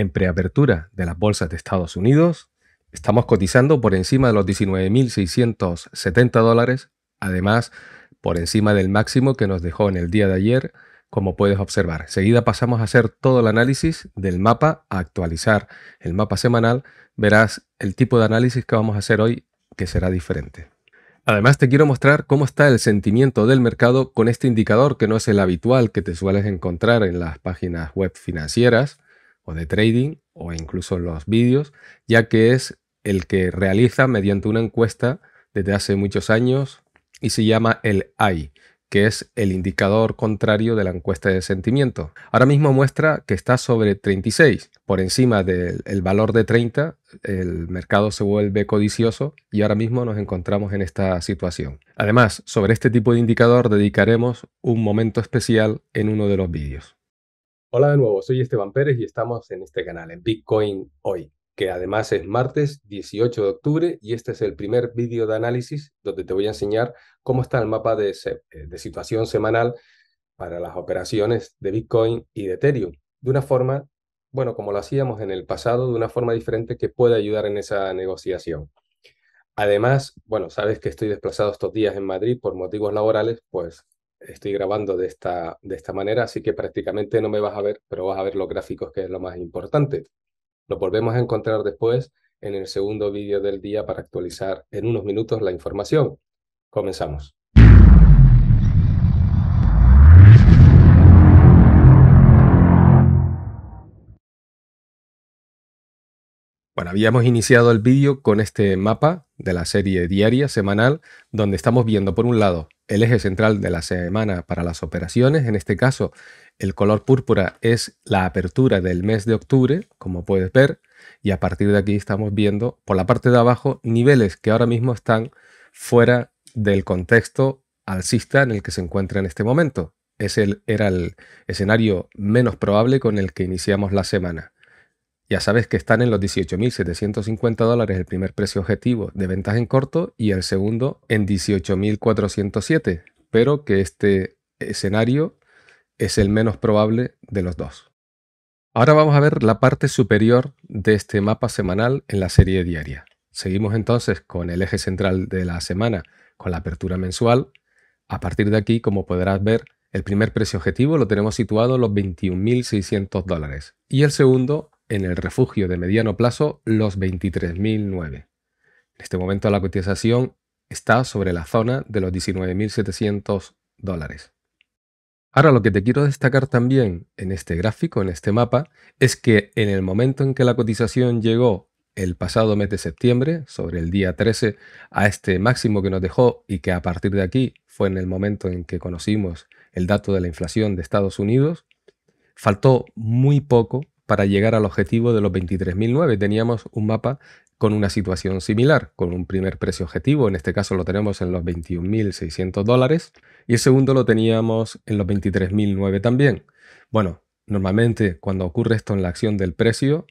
en preapertura de las bolsas de Estados Unidos. Estamos cotizando por encima de los 19.670 dólares, además por encima del máximo que nos dejó en el día de ayer, como puedes observar. Seguida pasamos a hacer todo el análisis del mapa, a actualizar el mapa semanal. Verás el tipo de análisis que vamos a hacer hoy que será diferente. Además te quiero mostrar cómo está el sentimiento del mercado con este indicador que no es el habitual que te sueles encontrar en las páginas web financieras o de trading o incluso los vídeos, ya que es el que realiza mediante una encuesta desde hace muchos años y se llama el AI, que es el indicador contrario de la encuesta de sentimiento. Ahora mismo muestra que está sobre 36, por encima del valor de 30, el mercado se vuelve codicioso y ahora mismo nos encontramos en esta situación. Además, sobre este tipo de indicador dedicaremos un momento especial en uno de los vídeos. Hola de nuevo, soy Esteban Pérez y estamos en este canal, en Bitcoin Hoy, que además es martes 18 de octubre y este es el primer vídeo de análisis donde te voy a enseñar cómo está el mapa eh, de, situación semanal para las operaciones de Bitcoin y de Ethereum, de una forma, bueno, como lo hacíamos en el pasado, de una forma diferente que pueda ayudar en esa negociación. Además, bueno, sabes que estoy desplazado estos días en Madrid por motivos laborales, pues estoy grabando de esta, de esta manera, así que prácticamente no me vas a ver, pero vas a ver los gráficos, que es lo más importante. Lo volvemos a encontrar después en el segundo vídeo del día para actualizar en unos minutos la información. Comenzamos. Bueno, habíamos iniciado el vídeo con este mapa de la serie diaria, semanal, donde estamos viendo, por un lado, el eje central de la semana para las operaciones. En este caso, el color púrpura es la apertura del mes de octubre, como puedes ver, y a partir de aquí estamos viendo por la parte de abajo niveles que ahora mismo están fuera del contexto alcista en el que se encuentra en este momento. Ese era el escenario menos probable con el que iniciamos la semana. Ya sabes que están en los 18.750 dólares el primer precio objetivo de ventas en corto y el segundo en 18.407, pero que este escenario es el menos probable de los dos. Ahora vamos a ver la parte superior de este mapa semanal en la serie diaria. Seguimos entonces con el eje central de la semana, con la apertura mensual. A partir de aquí, como podrás ver, el primer precio objetivo lo tenemos situado en los 21.600 dólares y el segundo en el refugio de mediano plazo los 23.009. En este momento la cotización está sobre la zona de los 19.700 dólares. Ahora lo que te quiero destacar también en este gráfico, en este mapa, es que en el momento en que la cotización llegó el pasado mes de septiembre, sobre el día 13, a este máximo que nos dejó y que a partir de aquí fue en el momento en que conocimos el dato de la inflación de Estados Unidos, faltó muy poco para llegar al objetivo de los 23.009. Teníamos un mapa con una situación similar, con un primer precio objetivo, en este caso lo tenemos en los 21.600 dólares, y el segundo lo teníamos en los 23.009 también. Bueno, normalmente cuando ocurre esto en la acción del precio,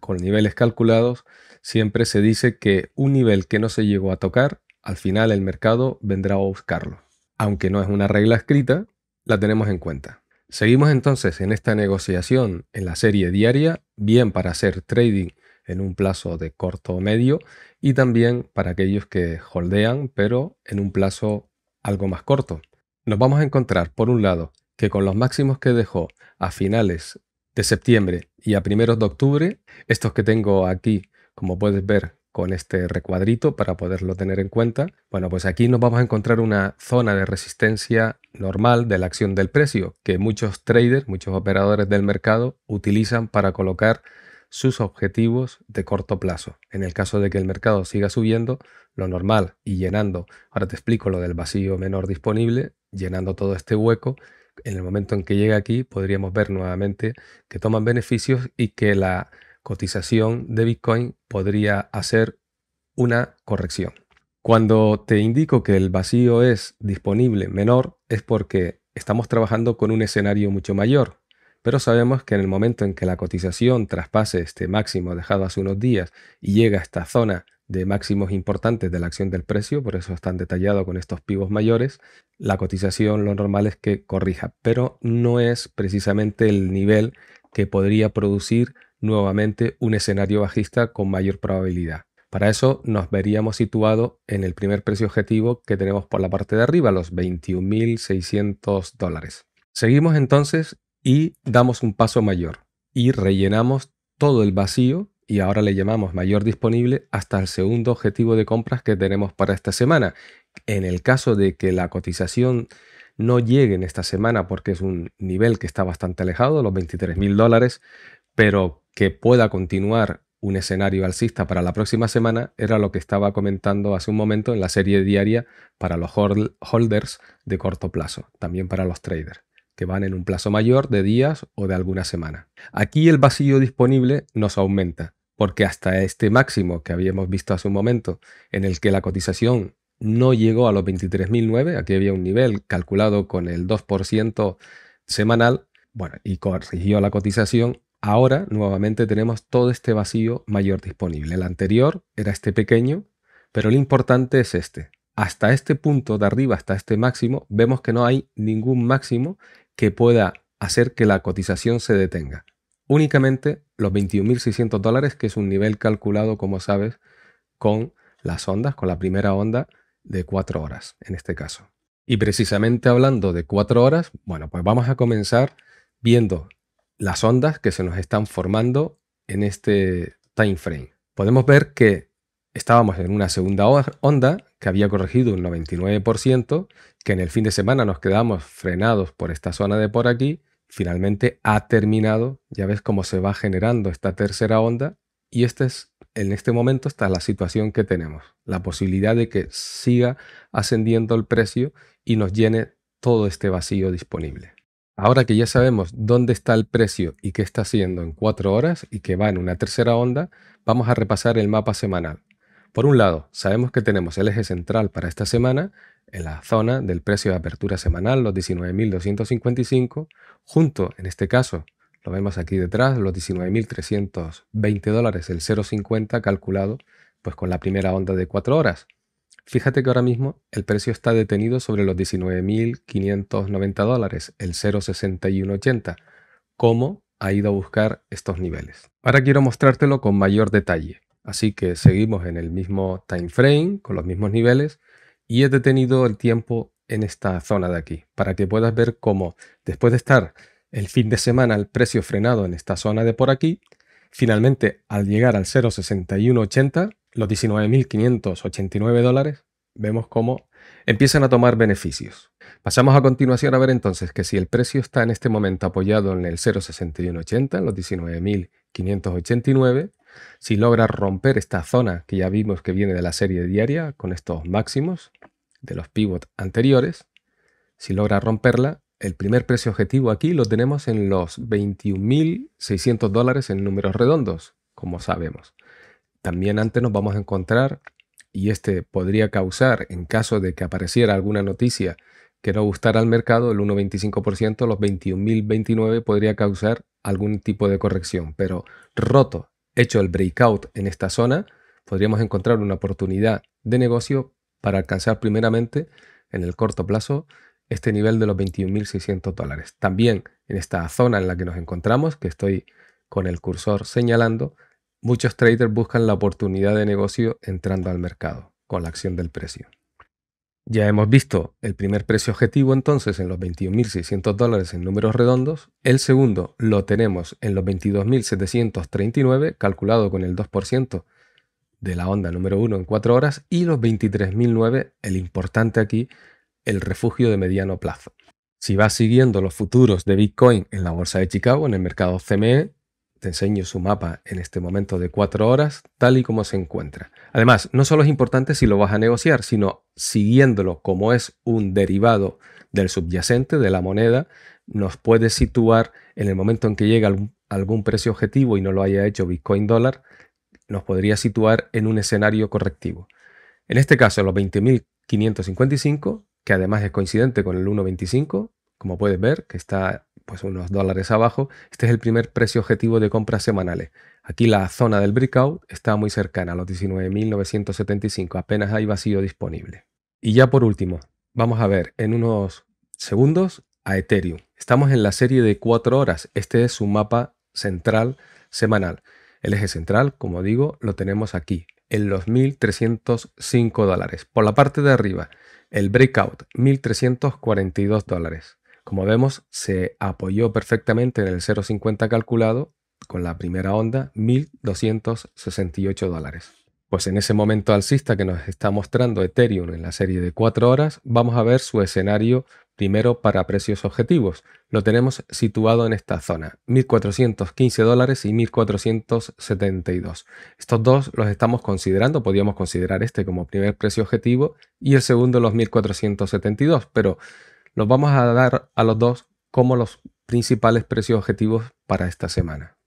con niveles calculados, siempre se dice que un nivel que no se llegó a tocar, al final el mercado vendrá a buscarlo. Aunque no es una regla escrita, la tenemos en cuenta. Seguimos entonces en esta negociación en la serie diaria, bien para hacer trading en un plazo de corto o medio y también para aquellos que holdean pero en un plazo algo más corto. Nos vamos a encontrar por un lado que con los máximos que dejó a finales de septiembre y a primeros de octubre, estos que tengo aquí como puedes ver con este recuadrito para poderlo tener en cuenta. Bueno, pues aquí nos vamos a encontrar una zona de resistencia normal de la acción del precio que muchos traders, muchos operadores del mercado utilizan para colocar sus objetivos de corto plazo. En el caso de que el mercado siga subiendo, lo normal y llenando, ahora te explico lo del vacío menor disponible, llenando todo este hueco, en el momento en que llegue aquí podríamos ver nuevamente que toman beneficios y que la cotización de Bitcoin podría hacer una corrección. Cuando te indico que el vacío es disponible menor es porque estamos trabajando con un escenario mucho mayor, pero sabemos que en el momento en que la cotización traspase este máximo dejado hace unos días y llega a esta zona de máximos importantes de la acción del precio, por eso es detallado con estos pivos mayores, la cotización lo normal es que corrija, pero no es precisamente el nivel que podría producir nuevamente un escenario bajista con mayor probabilidad. Para eso nos veríamos situado en el primer precio objetivo que tenemos por la parte de arriba, los 21.600 dólares. Seguimos entonces y damos un paso mayor y rellenamos todo el vacío y ahora le llamamos mayor disponible hasta el segundo objetivo de compras que tenemos para esta semana. En el caso de que la cotización no llegue en esta semana porque es un nivel que está bastante alejado, los 23.000 dólares, pero que pueda continuar un escenario alcista para la próxima semana era lo que estaba comentando hace un momento en la serie diaria para los holders de corto plazo, también para los traders, que van en un plazo mayor de días o de alguna semana. Aquí el vacío disponible nos aumenta, porque hasta este máximo que habíamos visto hace un momento, en el que la cotización no llegó a los 23.009, aquí había un nivel calculado con el 2% semanal, bueno, y corrigió la cotización, Ahora, nuevamente, tenemos todo este vacío mayor disponible. El anterior era este pequeño, pero lo importante es este. Hasta este punto de arriba, hasta este máximo, vemos que no hay ningún máximo que pueda hacer que la cotización se detenga. Únicamente los 21.600 dólares, que es un nivel calculado, como sabes, con las ondas, con la primera onda de 4 horas, en este caso. Y precisamente hablando de 4 horas, bueno, pues vamos a comenzar viendo las ondas que se nos están formando en este time frame. Podemos ver que estábamos en una segunda onda que había corregido un 99%, que en el fin de semana nos quedamos frenados por esta zona de por aquí, finalmente ha terminado, ya ves cómo se va generando esta tercera onda y este es, en este momento está la situación que tenemos, la posibilidad de que siga ascendiendo el precio y nos llene todo este vacío disponible. Ahora que ya sabemos dónde está el precio y qué está haciendo en cuatro horas y que va en una tercera onda, vamos a repasar el mapa semanal. Por un lado, sabemos que tenemos el eje central para esta semana en la zona del precio de apertura semanal, los 19.255, junto, en este caso, lo vemos aquí detrás, los 19.320 dólares, el 0,50 calculado pues con la primera onda de cuatro horas. Fíjate que ahora mismo el precio está detenido sobre los 19.590 dólares, el 0,6180. ¿Cómo ha ido a buscar estos niveles? Ahora quiero mostrártelo con mayor detalle. Así que seguimos en el mismo time frame, con los mismos niveles, y he detenido el tiempo en esta zona de aquí, para que puedas ver cómo después de estar el fin de semana el precio frenado en esta zona de por aquí, finalmente al llegar al 0,6180 los 19.589 dólares, vemos cómo empiezan a tomar beneficios. Pasamos a continuación a ver entonces que si el precio está en este momento apoyado en el 0,6180, en los 19.589, si logra romper esta zona que ya vimos que viene de la serie diaria con estos máximos de los pivots anteriores, si logra romperla, el primer precio objetivo aquí lo tenemos en los 21.600 dólares en números redondos, como sabemos también antes nos vamos a encontrar y este podría causar, en caso de que apareciera alguna noticia que no gustara al mercado, el 1,25%, los 21.029 podría causar algún tipo de corrección. Pero roto, hecho el breakout en esta zona, podríamos encontrar una oportunidad de negocio para alcanzar primeramente en el corto plazo este nivel de los 21.600 dólares. También en esta zona en la que nos encontramos, que estoy con el cursor señalando, Muchos traders buscan la oportunidad de negocio entrando al mercado, con la acción del precio. Ya hemos visto el primer precio objetivo entonces en los 21.600 dólares en números redondos, el segundo lo tenemos en los 22.739 calculado con el 2% de la onda número 1 en 4 horas y los 23.009, el importante aquí, el refugio de mediano plazo. Si vas siguiendo los futuros de Bitcoin en la bolsa de Chicago, en el mercado CME, enseño su mapa en este momento de cuatro horas, tal y como se encuentra. Además, no solo es importante si lo vas a negociar, sino siguiéndolo como es un derivado del subyacente, de la moneda, nos puede situar en el momento en que llega algún precio objetivo y no lo haya hecho Bitcoin dólar, nos podría situar en un escenario correctivo. En este caso, los 20.555, que además es coincidente con el 1.25, como puedes ver, que está pues unos dólares abajo, este es el primer precio objetivo de compras semanales. Aquí la zona del breakout está muy cercana a los 19.975, apenas hay vacío disponible. Y ya por último, vamos a ver en unos segundos a Ethereum. Estamos en la serie de 4 horas, este es su mapa central semanal. El eje central, como digo, lo tenemos aquí, en los 1.305 dólares. Por la parte de arriba, el breakout, 1.342 dólares. Como vemos, se apoyó perfectamente en el 0,50 calculado con la primera onda, 1.268 dólares. Pues en ese momento alcista que nos está mostrando Ethereum en la serie de 4 horas, vamos a ver su escenario primero para precios objetivos. Lo tenemos situado en esta zona, 1.415 dólares y 1.472. Estos dos los estamos considerando, podríamos considerar este como primer precio objetivo y el segundo los 1.472, pero los vamos a dar a los dos como los principales precios objetivos para esta semana.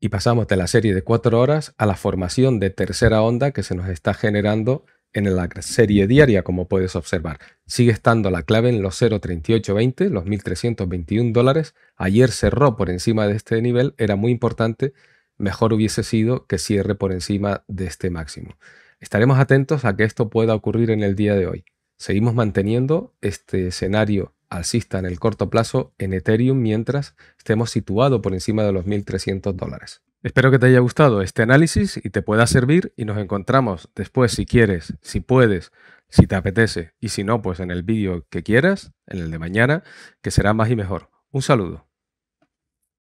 Y pasamos de la serie de 4 horas a la formación de tercera onda que se nos está generando en la serie diaria, como puedes observar. Sigue estando la clave en los 0.3820, los 1.321 dólares. Ayer cerró por encima de este nivel, era muy importante. Mejor hubiese sido que cierre por encima de este máximo. Estaremos atentos a que esto pueda ocurrir en el día de hoy seguimos manteniendo este escenario alcista en el corto plazo en Ethereum mientras estemos situados por encima de los 1.300 dólares. Espero que te haya gustado este análisis y te pueda servir y nos encontramos después si quieres, si puedes, si te apetece y si no, pues en el vídeo que quieras, en el de mañana, que será más y mejor. Un saludo.